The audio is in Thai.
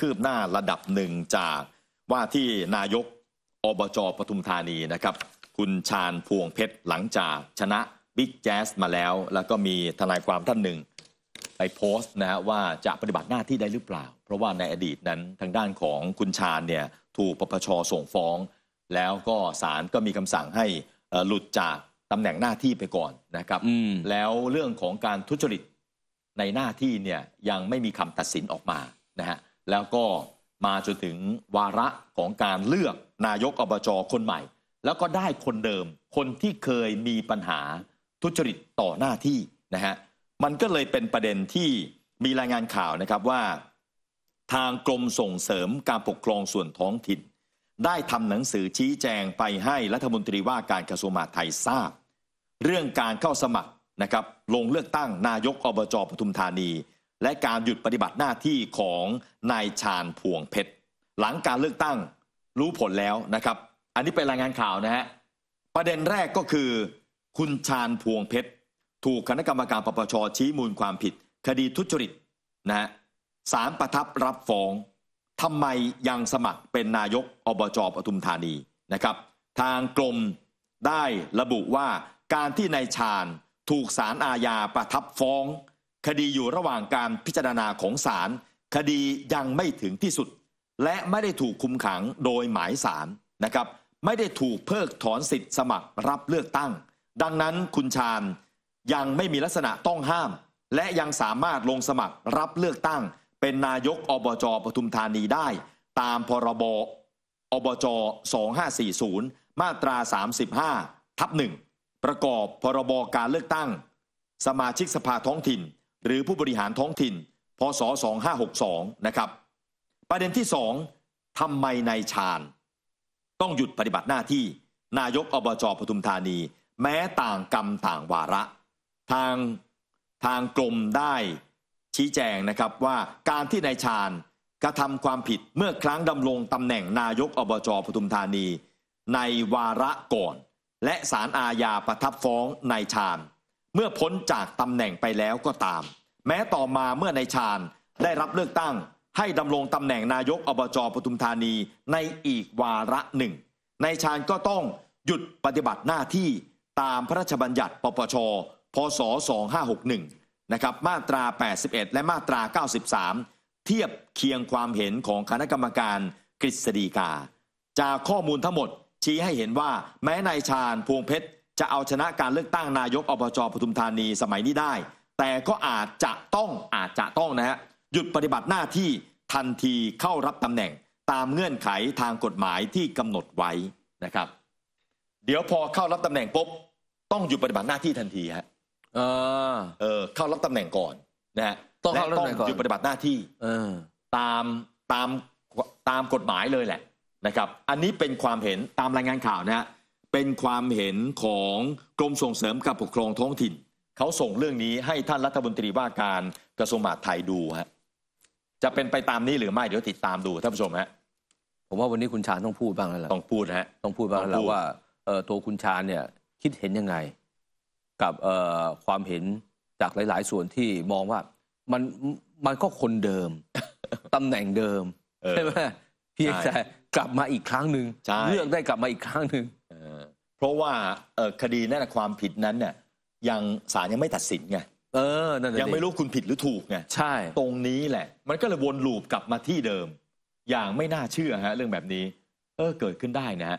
คืบหน้าระดับหนึ่งจากว่าที่นายกอบจปทุมธานีนะครับ คุณชาญพวงเพชรหลังจากชนะบิ๊กแจ๊สมาแล้ว แล้วก็มีทนายความท่านหนึ่งไปโพสต์นะฮะว่าจะปฏิบัติหน้าที่ได้หรือเปล่า เพราะว่าในอดีตนั้นทางด้านของคุณชาญเนี่ยถูกปปชส่งฟ้อง แล้วก็ศาลก็มีคำสั่งให้หลุดจากตำแหน่งหน้าที่ไปก่อนนะครับแล้วเรื่องของการทุจริตในหน้าที่เนี่ยยังไม่มีคำตัดสินออกมานะฮะแล้วก็มาจนถึงวาระของการเลือกนายกอบจคนใหม่ แล้วก็ได้คนเดิมคนที่เคยมีปัญหาทุจริตต่อหน้าที่นะฮะมันก็เลยเป็นประเด็นที่มีรายงานข่าวนะครับว่า ทางกรมส่งเสริมการปกครองส่วนท้องถิ่นได้ทำหนังสือชี้แจงไปให้รัฐมนตรีว่าการกระทรวงมหาดไทยทราบ เรื่องการเข้าสมัครนะครับลงเลือกตั้งนายกอบจปทุมธานีและการหยุดปฏิบัติหน้าที่ของนายชาญพวงเพชรหลังการเลือกตั้งรู้ผลแล้วนะครับ อันนี้เป็นรายงานข่าวนะฮะประเด็นแรกก็คือ คุณชาญพวงเพชรถูกคณะกรรมการปปชชี้มูลความผิด คดีทุจริตนะฮะสารประทับรับฟ้องทำไมยังสมัครเป็นนายกอบจปทุมธานีนะครับ ทางกรมได้ระบุว่าการที่นายชาญถูกสารอาญาประทับฟ้องคดีอยู่ระหว่างการพิจารณาของศาลคดียังไม่ถึงที่สุด และไม่ได้ถูกคุมขังโดยหมายศาลนะครับไม่ได้ถูกเพิกถอนสิทธิ์สมัครรับเลือกตั้ง ดังนั้นคุณชาญยังไม่มีลักษณะต้องห้าม และยังสามารถลงสมัครรับเลือกตั้ง เป็นนายกอบจปทุมธานีได้ ตามพรบอบจ 2540 มาตรา 35 ทับหนึ่งประกอบพรบการเลือกตั้ง สมาชิกสภาท้องถิ่นหรือผู้บริหารท้องถิ่นพศ2562 นะครับ ประเด็นที่ 2 ทำไมนายชาญ ต้องหยุดปฏิบัติหน้าที่นายกอบจปทุมธานี แม้ต่างกรรม ต่างวาระ ทางทางกรมได้ชี้แจงนะครับว่าการที่นายชาญกระทำความผิดเมื่อครั้งดำรงตำแหน่งนายกอบจปทุมธานี ในวาระก่อน และสารอาญาประทับฟ้องนายชาญเมื่อพ้นจากตำแหน่งไปแล้วก็ตาม แม้ต่อมาเมื่อนายชาญได้รับเลือกตั้ง ให้ดำรงตำแหน่งนายกอบจปทุมธานีในอีกวาระหนึ่งนายชาญก็ต้องหยุดปฏิบัติหน้าที่ตามพระราชบัญญัติปปชพศ2561นะครับมาตรา 81 และมาตรา 93 เทียบเคียงความเห็นของคณะกรรมการกฤษฎีกา จากข้อมูลทั้งหมดชี้ให้เห็นว่า แม้นายชาญพวงเพชรจะเอาชนะการเลือกตั้งนายกอบจปทุมธานีสมัยนี้ได้ แต่ก็อาจจะต้องอาจจะต้องนะฮะ หยุดปฏิบัติหน้าที่ทันทีเข้ารับตำแหน่ง ตามเงื่อนไขทางกฎหมายที่กำหนดไว้นะครับ เดี๋ยวพอเข้ารับตำแหน่งปุ๊บ ต้องหยุดปฏิบัติหน้าที่ทันทีฮะเออเออเข้ารับตำแหน่งก่อนนะฮะต้องเข้ารับตำแหน่งก่อนหยุดปฏิบัติหน้าที่เออตามตามตามกฎหมายเลยแหละนะครับ อันนี้เป็นความเห็นตามรายงานข่าวนะฮะเป็นความเห็นของกรมส่งเสริมการปกครองท้องถิ่นเขาส่งเรื่องนี้ให้ท่านรัฐมนตรีว่าการกระทรวงมหาดไทยดูฮะจะเป็นไปตามนี้หรือไม่เดี๋ยวติดตามดูท่านผู้ชมฮะผมว่าวันนี้คุณชาญต้องพูดบ้างแล้วล่ะต้องพูดฮะต้องพูดบ้างแล้วว่าตัวคุณชาญเนี่ยคิดเห็นยังไง กับความเห็นจากหลาย ๆ ส่วนที่มองว่ามันมันก็คนเดิมตำแหน่งเดิมใช่ไหมเพียงแต่กลับมาอีกครั้งหนึ่งเลือกได้กลับมาอีกครั้งหนึ่งเพราะว่าคดีนั้นความผิดนั้นเนี่ยยังศาลยังไม่ตัดสินไงเออนั่นยังไม่รู้คุณผิดหรือถูกไงใช่ตรงนี้แหละ มันก็เลยวนลูปกลับมาที่เดิม อย่างไม่น่าเชื่อฮะเรื่องแบบนี้ เออเกิดขึ้นได้นะฮะ